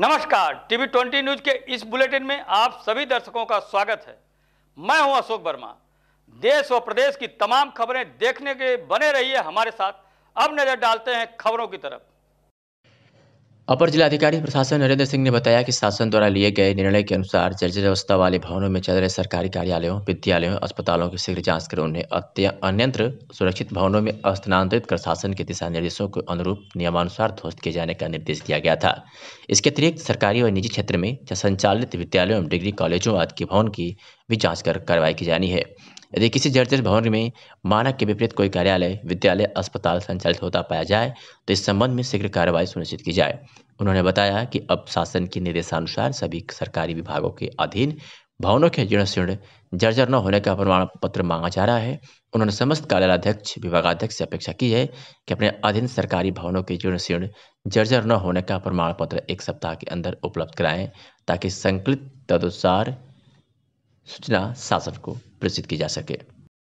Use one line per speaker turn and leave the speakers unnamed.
नमस्कार TV twenty news के इस बुलेटिन में आप सभी दर्शकों का स्वागत है मैं हूं अशोक वर्मा देश और प्रदेश की तमाम खबरें देखने के बने रहिए हमारे साथ अब नजर डालते हैं खबरों की तरफ
अपर जिलाधिकारी प्रशासन नरेंद्र सिंह ने बताया कि शासन द्वारा लिए गए निर्णय के अनुसार जर्जर अवस्था वाले भवनों में चल रहे सरकारी कार्यालयों विद्यालयों अस्पतालों की शीघ्र जांच कर उन्हें अन्यंत्र सुरक्षित भवनों में स्थानांतरित कर शासन के दिशा निर्देशों के अनुरूप नियमानुसार ध्वस्त किए जाने का निर्देश दिया गया था इसके अतिरिक्त सरकारी और निजी क्षेत्र में संचालित विद्यालयों एवं डिग्री कॉलेजों आदि के भवन की भी जाँच कर कार्रवाई की जानी है यदि किसी जर्जर भवन में मानक के विपरीत कोई कार्यालय विद्यालय अस्पताल संचालित होता पाया जाए तो इस संबंध में शीघ्र कार्रवाई सुनिश्चित की जाए उन्होंने बताया कि अब शासन के निर्देशानुसार सभी सरकारी विभागों के अधीन भवनों के शीर्ण जर्जर न होने का प्रमाण पत्र मांगा जा रहा है उन्होंने समस्त कार्यालयाध्यक्ष विभागाध्यक्ष से अपेक्षा की है कि अपने अधीन सरकारी भवनों के शीर्ण जर्जर न होने का प्रमाण पत्र एक सप्ताह के अंदर उपलब्ध कराएं ताकि संकलित तदनुसार सूचना शासन को प्रेषित की जा
सके